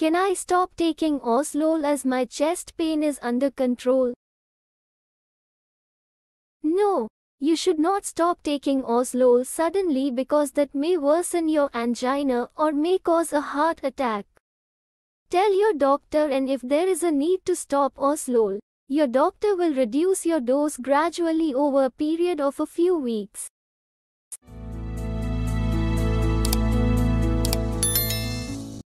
Can I stop taking Oslol as my chest pain is under control? No, you should not stop taking Oslol suddenly because that may worsen your angina or may cause a heart attack. Tell your doctor and if there is a need to stop Oslol, your doctor will reduce your dose gradually over a period of a few weeks.